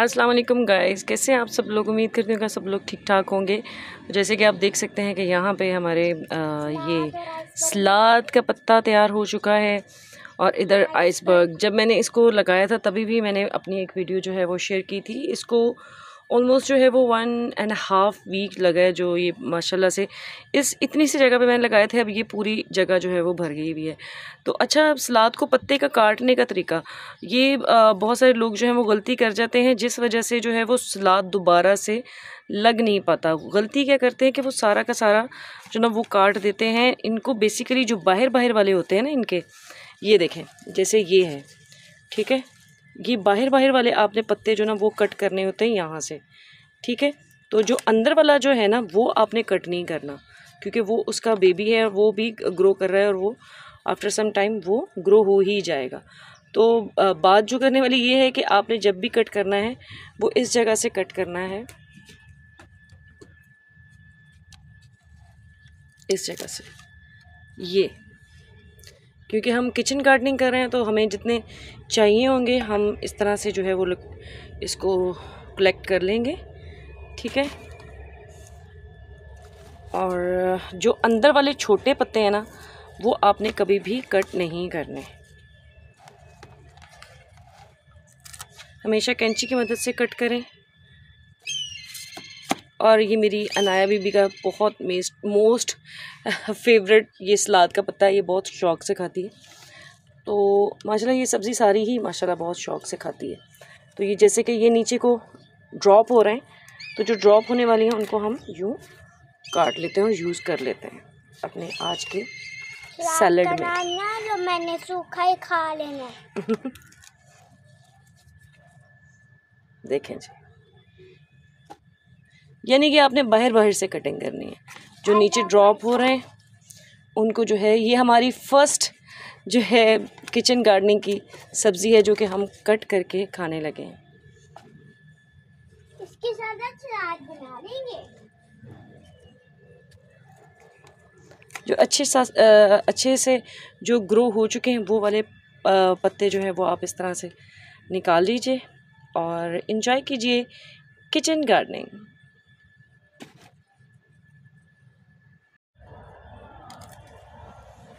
अस्सलाम गाइस कैसे हैं आप सब लोग उम्मीद करते हैं सब लोग ठीक ठाक होंगे जैसे कि आप देख सकते हैं कि यहाँ पे हमारे आ, ये सलाद का पत्ता तैयार हो चुका है और इधर आइसबर्ग जब मैंने इसको लगाया था तभी भी मैंने अपनी एक वीडियो जो है वो शेयर की थी इसको ऑलमोस्ट जो है वो वन एंड हाफ वीक लगा है जो ये माशाल्लाह से इस इतनी सी जगह पे मैंने लगाए थे अब ये पूरी जगह जो है वो भर गई हुई है तो अच्छा सलाद को पत्ते का काटने का तरीका ये बहुत सारे लोग जो हैं वो गलती कर जाते हैं जिस वजह से जो है वो सलाद दोबारा से लग नहीं पाता गलती क्या करते हैं कि वो सारा का सारा जो ना वो काट देते हैं इनको बेसिकली जो बाहर बाहर वाले होते हैं ना इनके ये देखें जैसे ये है ठीक है ये बाहर बाहर वाले आपने पत्ते जो ना वो कट करने होते हैं यहाँ से ठीक है तो जो अंदर वाला जो है ना वो आपने कट नहीं करना क्योंकि वो उसका बेबी है वो भी ग्रो कर रहा है और वो आफ्टर सम टाइम वो ग्रो हो ही जाएगा तो बात जो करने वाली ये है कि आपने जब भी कट करना है वो इस जगह से कट करना है इस जगह से ये क्योंकि हम किचन गार्डनिंग कर रहे हैं तो हमें जितने चाहिए होंगे हम इस तरह से जो है वो इसको कलेक्ट कर लेंगे ठीक है और जो अंदर वाले छोटे पत्ते हैं ना वो आपने कभी भी कट नहीं करने हमेशा कैंची की मदद से कट करें और ये मेरी अनाया बीबी का बहुत मेस्ट मोस्ट फेवरेट ये सलाद का पत्ता है ये बहुत शौक़ से खाती है तो माशाल्लाह ये सब्ज़ी सारी ही माशाल्लाह बहुत शौक़ से खाती है तो ये जैसे कि ये नीचे को ड्रॉप हो रहे हैं तो जो ड्रॉप होने वाली हैं उनको हम यूँ काट लेते हैं और यूज़ कर लेते हैं अपने आज के सैलड में जो मैंने सूखा ही खा लेना देखें जी यानी कि आपने बाहर बाहर से कटिंग करनी है जो नीचे ड्रॉप हो रहे हैं उनको जो है ये हमारी फ़र्स्ट जो है किचन गार्डनिंग की सब्ज़ी है जो कि हम कट करके खाने लगे हैं इसके बना जो अच्छे सा अच्छे से जो ग्रो हो चुके हैं वो वाले पत्ते जो हैं वो आप इस तरह से निकाल लीजिए और इन्जॉय कीजिए किचन गार्डनिंग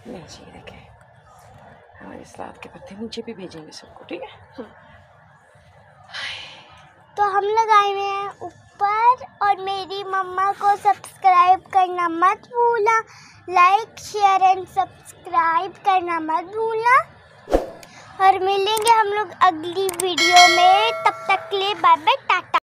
लीजिए देखे हमारे सलाद के पत्ते नीचे भी भेजेंगे सबको ठीक है हाँ। तो हम लगाए हुए हैं ऊपर और मेरी मम्मा को सब्सक्राइब करना मत भूलना लाइक शेयर एंड सब्सक्राइब करना मत भूलना और मिलेंगे हम लोग अगली वीडियो में तब तक के लिए बाय बाय टाटा